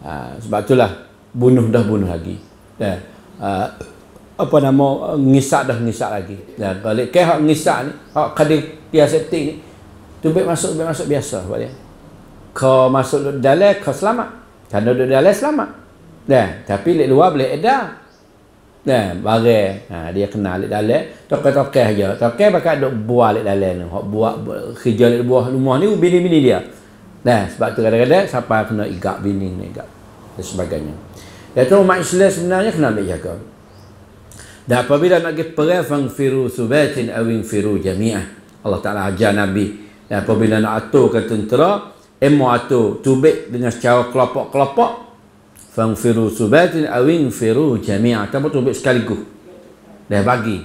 Ha, sebab itulah bunuh dah bunuh lagi ya uh, apa nama ngisak dah ngisak lagi ya kalau ke hak ngisak ni hak kadi dia septik ni tu baik masuk baik masuk biasa buat dia kau masuk dalam kau selamat kan duduk dalam selamat ya tapi lek luar boleh edar ya bare ha, dia kenal lek dalam tokek-tokek aja tokek bakal duk buah lek dalam ni hak buat kerja lek buah rumah ni bini-bini dia Nah, ya, sebab tu kadang-kadang siapa kena igak bini ni igak dan sebagainya. Iaitu umat Islam sebenarnya kena ambil jaga. Dan apabila nak pergi perang fang firu subatin awin firu jami'ah. Allah Ta'ala ajar Nabi. Dan apabila nak atur ke tentera, emu atur tubik dengan secara kelopak-kelopak. Fang firu subatin awin firu jami'ah. Tapi tubik sekaligus. Dah bagi.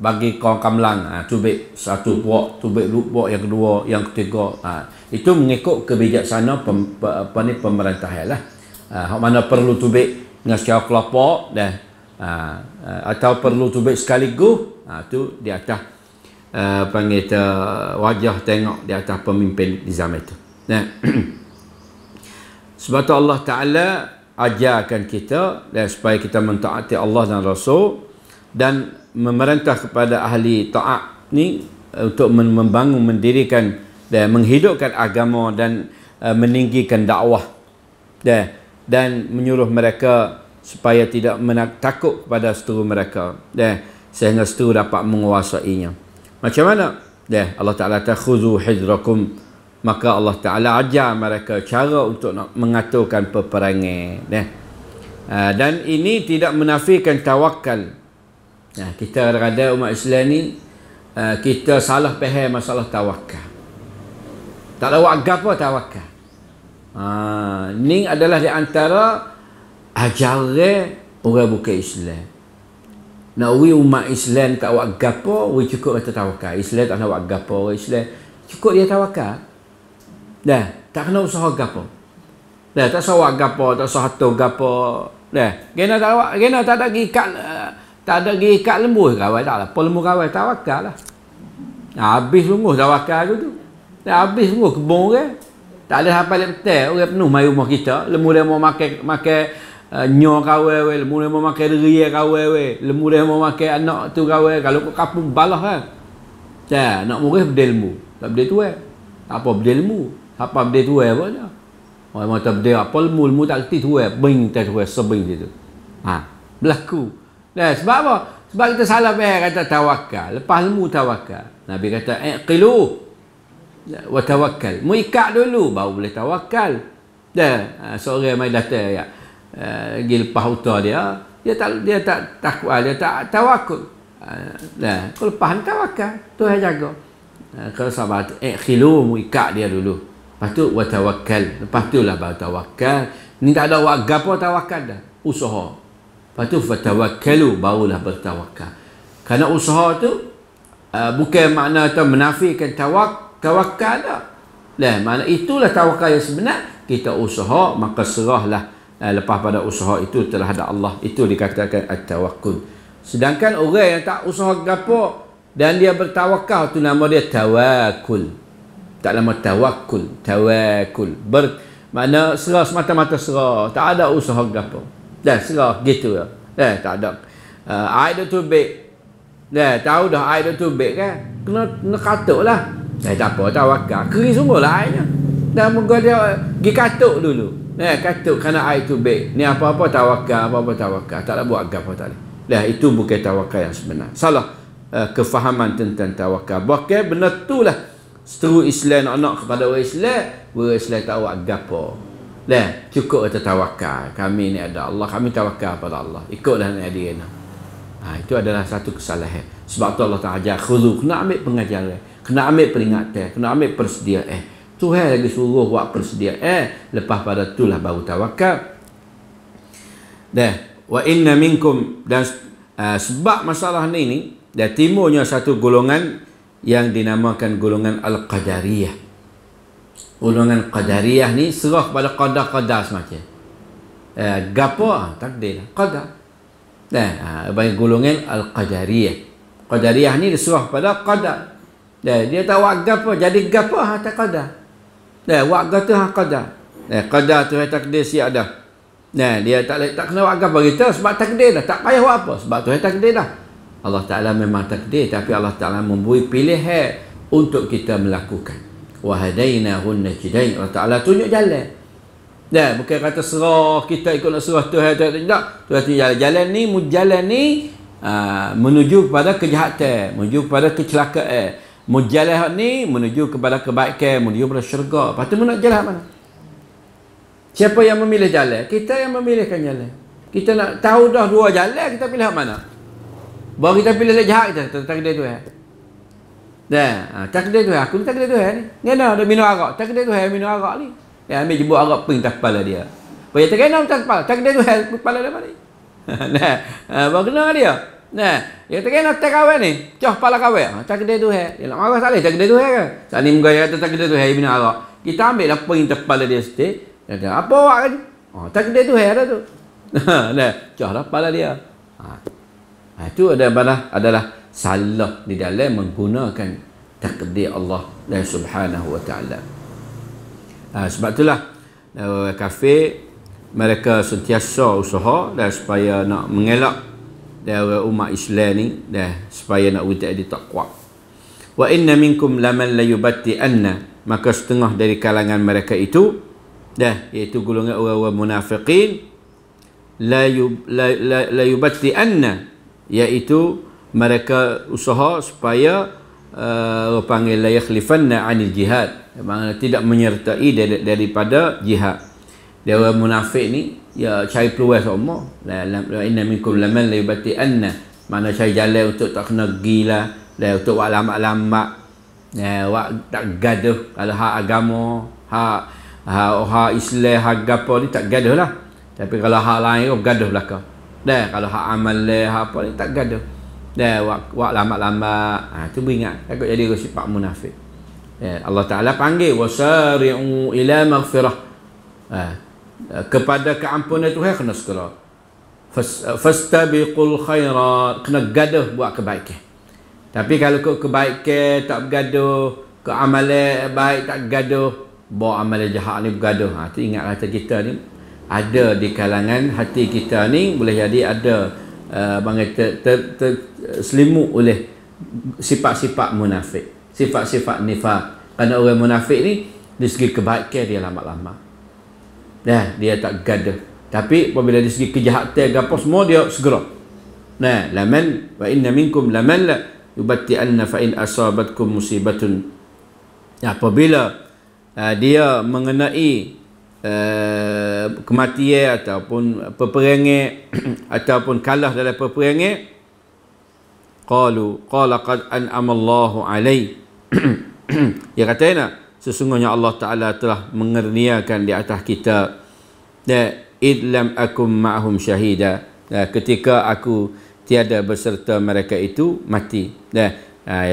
Bagi kau kamlang. Ha, tubik satu buah, tubik dua buah, yang kedua, yang ketiga. Ha, itu mengikut kebijaksanaan pem, pemerintah. Ya lah. Ha, mana perlu tubik dengan secara kelompok dan uh, atau perlu tubik sekaligus ha, tu di atas uh, panggil ter, wajah tengok di atas pemimpin di zaman itu nah. sebab tu Allah Ta'ala ajarkan kita dan supaya kita mentaati Allah dan Rasul dan memerintah kepada ahli ta'at ni eh, untuk membangun, mendirikan dan menghidupkan agama dan uh, meninggikan dakwah dan dan menyuruh mereka supaya tidak menak- takut kepada seteru mereka deh sehingga seteru dapat menguasainya macam mana deh Allah Taala takhuzu hijrakum maka Allah Taala ajar mereka cara untuk nak mengaturkan peperangan deh ah, dan ini tidak menafikan tawakal nah, kita ada umat Islam ni ah, kita salah faham masalah tawakal tak ada apa tawakal Ha, ni adalah di antara ajaran orang bukan Islam. Nak wi umat Islam kat awak gapo, wi cukup kata tawakal. Islam tak nak awak gapo orang Islam. Cukup dia tawakal. Dah, tak kena usaha gapo. Dah, tak usah awak gapo, tak usah hatu gapo. Dah, kena tak awak, kena tak ada gi eh, tak ada gi kat lembu kawai taklah. Pol lembu kawai tawakal lah. Nah, habis sungguh tawakal tu tu. Dah habis sungguh kebong kan. Eh? Tak ada apa balik petai orang penuh mai rumah kita, lemu dia mau makan makan uh, nyo kawe we, lemu dia mau makan diri kawe we, lemu dia mau makan anak tu kawe kalau kau kapung balah lah. kan. Ya, nak murih bedil ilmu, tak bedil tu eh. Tak apa bedil ilmu. Apa bedil tu eh apa Oh, mau tak bedil apa ilmu, ilmu tak reti tu eh, bing tak tu eh, sebing tu. Ha, berlaku. Nah, ya, sebab apa? Sebab kita salah bayar kata tawakal. Lepas ilmu tawakal. Nabi kata, "Iqilu wa ya, tawakkal mu dulu baru boleh tawakal dah ya, ha, seorang mai datang ya ha, pergi lepas hutan dia dia tak dia tak takwa dia tak tawakul dah ha, ya, kalau lepas tawakal tu yang jaga kalau sahabat eh khilu mu dia dulu lepas tu wa tawakkal lepas tu lah baru tawakal ni tak ada warga gapo tawakal dah usaha lepas tu fa tawakkalu lah bertawakal kerana usaha tu bukan makna atau menafikan tawakal tawakal dah. Lah, mana itulah tawakal yang sebenar. Kita usaha, maka serahlah. Eh, lepas pada usaha itu terhadap Allah. Itu dikatakan at-tawakkul. Sedangkan orang yang tak usaha gapo dan dia bertawakal tu nama dia tawakul. Tak nama tawakul, tawakul. Ber makna serah semata-mata serah, tak ada usaha gapo. Dah serah gitu ya. Eh, tak ada. Uh, eh, I don't too big. Nah, tahu dah I don't too big kan? Kena, kena katuk lah. Eh, tak apa, tawakal. Kering semua lah airnya. Dan muka dia eh, pergi katuk dulu. Eh, katuk kerana air tu baik. Ni apa-apa tawakal, apa-apa tawakal. Tak nak buat agak apa tak boleh. Dah, itu bukan tawakal yang sebenar. Salah uh, kefahaman tentang tawakal. Bahkan benar tu lah. Seteru Islam nak-nak kepada orang Islam. Orang Islam tak buat agak apa. Dah, cukup kita tawakal. Kami ni ada Allah. Kami tawakal kepada Allah. Ikutlah ni adik ha, itu adalah satu kesalahan. Sebab tu Allah tak ajar khuduk. Nak ambil pengajaran kena ambil peringatan kena ambil persediaan eh. Tuhan lagi suruh buat persediaan eh. lepas pada tu lah baru tawakal dah wa inna minkum dan uh, sebab masalah ni ni dah timunya satu golongan yang dinamakan golongan al-qadariyah golongan qadariyah ni serah pada qada qada semacam eh, gapo takdir lah. Qada. dan uh, eh, bagi golongan al-qadariyah qadariyah ni serah pada qada. Eh, dia tahu wak gapo jadi gapo ha tak kada. Eh, wak gapo ha kada. Eh, kada tu ha takdir siap dah. Nah, dia tak tak kena wak gapo kita sebab takdir dah. Tak payah buat apa sebab tu ha takdir dah. Allah Taala memang takdir tapi Allah Taala memberi pilihan untuk kita melakukan. Wa hadainahun najdain. Allah Taala tunjuk jalan. Nah, bukan kata serah kita ikut nak serah Tuhan tak tak. Tuhan tunjuk jalan. Jalan ni mujalan ni aa, ah, menuju kepada kejahatan, menuju kepada kecelakaan. Mujalah ni menuju kepada kebaikan, menuju kepada syurga. Lepas tu nak jalan mana? Siapa yang memilih jalan? Kita yang memilihkan jalan. Kita nak tahu dah dua jalan, kita pilih mana? Bahawa kita pilih yang jahat, kita tak kena tu. Dah, ha, tak kena tu. Aku ni tak kena tu. Ni kena, dia minum arak. Tak kena tu, minum arak ni. Ya, ambil jebuk arak pink tak kepala dia. Bagi tak kena, tak kepala. Tak kena tu, kepala dia balik. Nah, ha, bagaimana dia? Nah, ya tak kena tak kawe ni. Cah pala kawe. Ha tak kedai tu he. Eh. Ya nak marah salah tak kedai tu he eh, ke? Tak ni mengaya tak kedai tu he eh, bin Allah. Kita ambil lah poin kepala dia sete. Ya apa awak kan? Oh, tak ha, kedai tu he ada tu. Nah, cah lah pala dia. Ha. itu ha, ada bala adalah salah di dalam menggunakan takdir Allah dan subhanahu wa taala. Ha, sebab itulah kafe mereka sentiasa usaha dan supaya nak mengelak dari umat Islam ni dah supaya nak wujud dia tak kuat wa inna minkum laman layubatti anna maka setengah dari kalangan mereka itu dah iaitu golongan orang-orang munafiqin layub, lay, lay, layubatti anna iaitu mereka usaha supaya uh, orang panggil layakhlifanna anil jihad maknanya tidak menyertai daripada jihad dia orang munafik ni ya cari peluang sama la inna minkum laman la yubati anna mana cari jalan untuk tak kena gila la untuk wak lama-lama ya wak tak gaduh kalau hak agama hak ha ha islam ha gapo ni tak gaduh lah tapi kalau hak lain kau oh, gaduh belaka dah kalau hak amal le hak apa ni tak gaduh dah wak wak lama-lama ha tu ingat takut jadi kau sifat munafik ya, Allah taala panggil wasari'u ila maghfirah ha Eh, kepada keampunan Tuhan kena segera eh, fastabiqul khairat kena gaduh buat kebaikan tapi kalau kau kebaikan tak bergaduh kau amal baik tak bergaduh buat amal jahat ni bergaduh ha, tu ingat kata kita ni ada di kalangan hati kita ni boleh jadi ada uh, eh, ter, ter, ter, selimut oleh sifat-sifat munafik sifat-sifat nifak kerana orang munafik ni di segi kebaikan dia lama-lama Nah, dia tak gaduh. Tapi apabila dari segi kejahatan ke apa semua dia segera. Nah, laman wa inna minkum laman la yubatti anna fa in asabatkum musibatun. Nah, apabila uh, dia mengenai uh, kematian ataupun peperangan ataupun kalah dalam peperangan qalu qala qad an'ama Allahu alai. Ya katanya sesungguhnya Allah Taala telah mengerniakan di atas kita da idlam akum ma'hum syahida da ketika aku tiada berserta mereka itu mati da ha,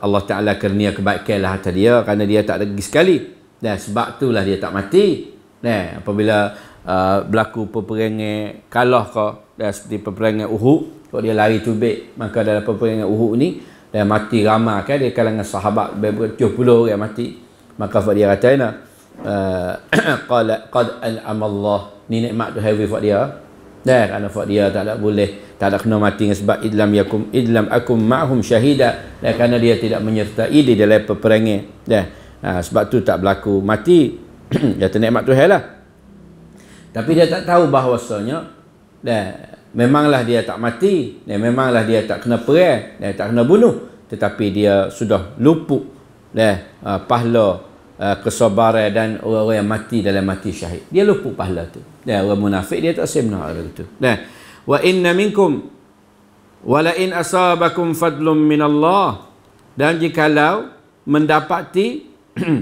Allah Taala kurnia kebaikanlah atas dia kerana dia tak lagi sekali da sebab itulah dia tak mati da apabila uh, berlaku peperangan kalah ke da seperti peperangan Uhud kalau dia lari tubik maka dalam peperangan Uhud ni dah mati ramai kan di kalangan sahabat berapa 70 orang mati Maka fak dia kata ina, eh, qala qad al'am Allah. Ni nikmat tu heavy fak Dah kerana fak dia tak ada boleh, tak ada kena mati sebab idlam yakum idlam akum ma'hum syahida. Dah kerana dia tidak menyertai di dalam peperangan. Dah. Ha, sebab tu tak berlaku mati. ya tu nikmat tu lah Tapi dia tak tahu bahawasanya dah memanglah dia tak mati, dah memanglah dia tak kena perang, dah tak kena bunuh tetapi dia sudah lupuk dah uh, pahala Uh, kesabaran dan orang-orang yang mati dalam mati syahid. Dia lupa pahala tu. Ya, orang munafik dia tak sembah orang itu. Nah, wa inna minkum wala in asabakum fadlum min Allah dan jikalau mendapati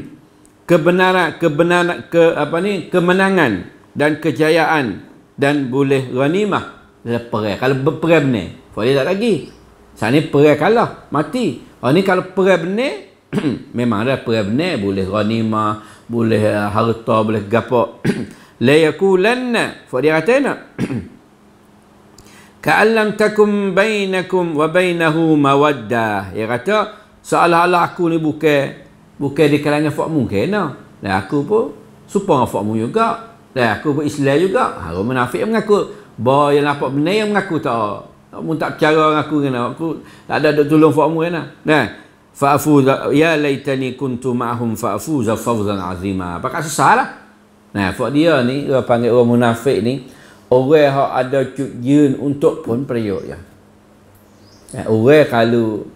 kebenaran kebenaran ke apa ni kemenangan dan kejayaan dan boleh ghanimah dalam perang. Kalau berperang ni, boleh tak lagi? Sana perang kalah, mati. Oh ni kalau perang ni memang ada perabne boleh ghanimah boleh eh, harta boleh gapo la yakulanna fa dia kata nak ka'allam takum bainakum wa bainahu mawaddah dia kata seolah-olah aku ni bukan bukan di kalangan fakmu ke kena dan aku pun supang dengan fakmu juga dan aku pun Islam juga harum munafik yang mengaku ba yang nampak benar yang mengaku tak mun tak bercara dengan aku kena aku tak ada duk tolong fakmu kena nah fa'afuza ya laitani kuntu ma'hum fa'afuza fawzan azima pakak susahlah nah fak dia ni dia panggil orang munafik ni orang hak ada cuk cujun untuk pun periuk ya nah, orang kalau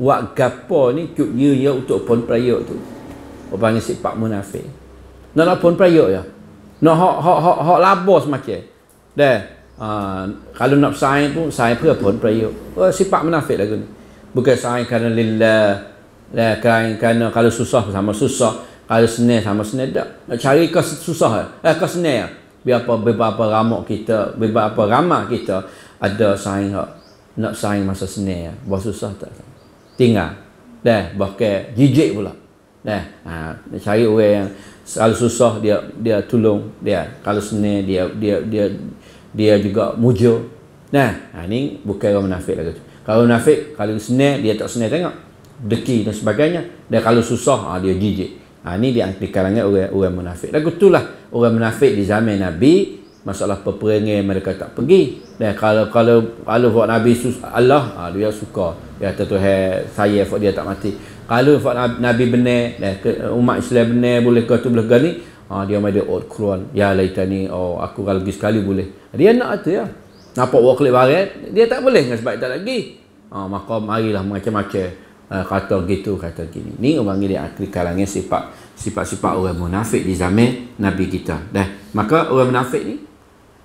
buat gapo ni cujun ya untuk pun periuk tu orang panggil sifat munafik nak nak pun periuk ya nak hak hak hak hak labos macam dah ah, kalau nak sign pun sign pun pun periuk oh, sifat munafik lagu ni Bukan sain kerana lillah la kain kerana kalau susah sama susah kalau senang sama senang tak cari kau susah eh kau senang lah. biar apa biar apa ramak kita biar apa ramah kita ada sain hak nak sain masa senang buat susah tak tinggal dah bahkan jijik pula dah ha, cari orang yang kalau susah dia dia tolong dia kalau senang dia dia dia dia juga mujur. nah ini ha, ni bukan orang munafik lagi tu kalau nafik, kalau senar, dia tak senar tengok. Deki dan sebagainya. Dan kalau susah, ha, dia jijik. Ha, ah, ini dia antara kalangan orang, orang munafik. Lagu itulah orang munafik di zaman Nabi, masalah peperangan mereka tak pergi. Dan kalau kalau kalau buat Nabi sus, Allah, ha, dia suka. Dia kata Tuhan, saya buat dia tak mati. Kalau buat Nabi benar, dan umat Islam benar, boleh kau tu boleh kata ni, ha, dia mahu dia old oh, keluar Ya, laitani, oh, aku kalau pergi sekali boleh. Dia nak tu ya nampak orang kelip baret dia tak boleh dengan sebab dia tak lagi ha, maka marilah macam-macam uh, kata gitu kata gini ni orang panggil dia akli kalangnya sifat sifat-sifat orang munafik di zaman Nabi kita dah maka orang munafik ni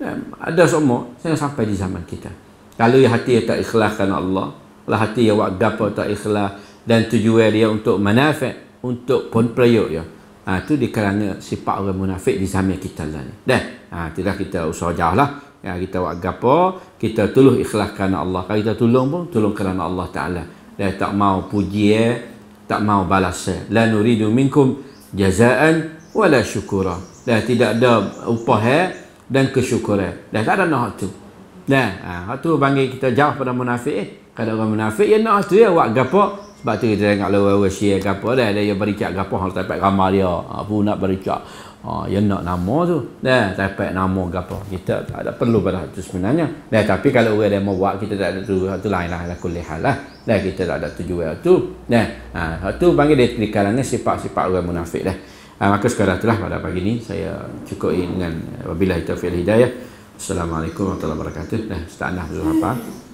dah, ada semua saya sampai di zaman kita kalau yang hati yang tak ikhlaskan Allah kalau hati yang buat gapa tak ikhlas dan tujuan dia untuk munafik untuk pun periuk ya ha, tu di kalangan sifat orang munafik di zaman kita lah ni dah ha, tidak kita usah jauh lah Ya, kita buat gapo, kita tulus ikhlas kerana Allah. Kalau kita tolong pun tolong kerana Allah Taala. Dia tak mau puji eh. tak mau balas. Eh. La nuridu minkum jazaan wala syukura. Dah tidak ada upah eh, dan kesyukuran. Dah tak ada nak tu. Nah, ha, hak tu panggil kita jauh pada munafik eh. Kalau orang munafik ya nak tu ya buat gapo. Sebab tu kita tengok lawa-lawa syiah gapo dah dia bericak gapo hang tak dapat gambar dia. Apa ha, nak bericak ha, yang nak nama tu nah, tapi nama ke kita tak ada perlu pada itu sebenarnya nah, tapi kalau orang dia mau buat kita tak ada tujuan itu lain lah lah lah nah, kita tak ada tujuan tu, nah, ha, itu ha, panggil dia di kalangnya sifat-sifat orang munafik dah ha, maka sekarang itulah pada pagi ni saya cukup dengan wabillahi taufiq hidayah Assalamualaikum warahmatullahi wabarakatuh nah, setanah Zulhafah hmm.